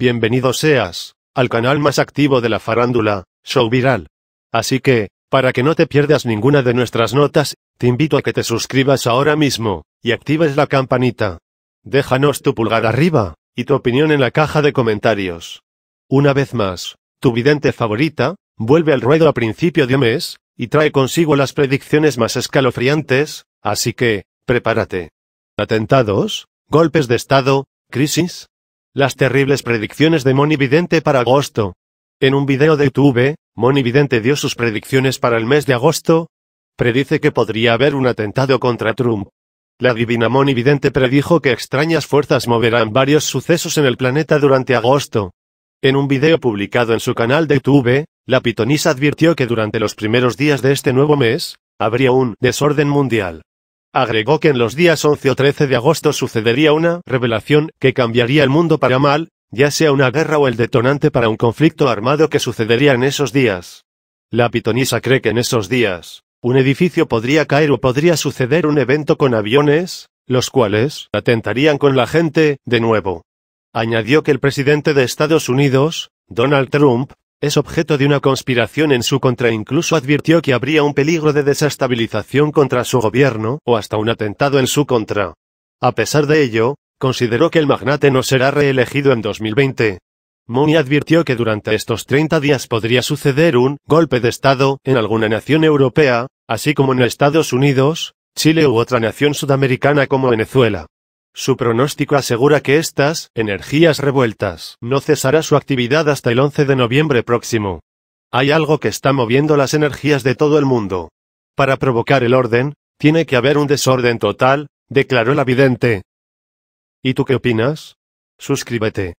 Bienvenido seas al canal más activo de la farándula, Show Viral. Así que, para que no te pierdas ninguna de nuestras notas, te invito a que te suscribas ahora mismo y actives la campanita. Déjanos tu pulgar arriba y tu opinión en la caja de comentarios. Una vez más, tu vidente favorita vuelve al ruedo a principio de mes y trae consigo las predicciones más escalofriantes, así que, prepárate. Atentados, golpes de Estado, crisis, las terribles predicciones de Moni Vidente para agosto. En un video de YouTube, Moni Vidente dio sus predicciones para el mes de agosto. Predice que podría haber un atentado contra Trump. La divina Moni Vidente predijo que extrañas fuerzas moverán varios sucesos en el planeta durante agosto. En un video publicado en su canal de YouTube, la pitonisa advirtió que durante los primeros días de este nuevo mes, habría un desorden mundial. Agregó que en los días 11 o 13 de agosto sucedería una revelación que cambiaría el mundo para mal, ya sea una guerra o el detonante para un conflicto armado que sucedería en esos días. La pitonisa cree que en esos días, un edificio podría caer o podría suceder un evento con aviones, los cuales atentarían con la gente, de nuevo. Añadió que el presidente de Estados Unidos, Donald Trump, es objeto de una conspiración en su contra incluso advirtió que habría un peligro de desestabilización contra su gobierno, o hasta un atentado en su contra. A pesar de ello, consideró que el magnate no será reelegido en 2020. Mooney advirtió que durante estos 30 días podría suceder un golpe de Estado en alguna nación europea, así como en Estados Unidos, Chile u otra nación sudamericana como Venezuela. Su pronóstico asegura que estas energías revueltas no cesará su actividad hasta el 11 de noviembre próximo. Hay algo que está moviendo las energías de todo el mundo. Para provocar el orden, tiene que haber un desorden total, declaró la vidente. ¿Y tú qué opinas? Suscríbete.